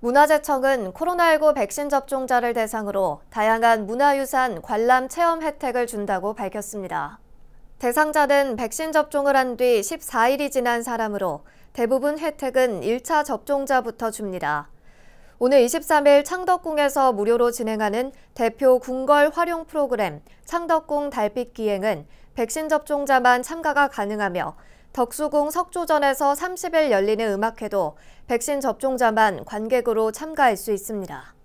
문화재청은 코로나19 백신 접종자를 대상으로 다양한 문화유산 관람 체험 혜택을 준다고 밝혔습니다. 대상자는 백신 접종을 한 뒤 14일이 지난 사람으로 대부분 혜택은 1차 접종자부터 줍니다. 오늘 23일 창덕궁에서 무료로 진행하는 대표 궁궐 활용 프로그램 창덕궁 달빛 기행은 백신 접종자만 참가가 가능하며 덕수궁 석조전에서 30일 열리는 음악회도 백신 접종자만 관객으로 참가할 수 있습니다.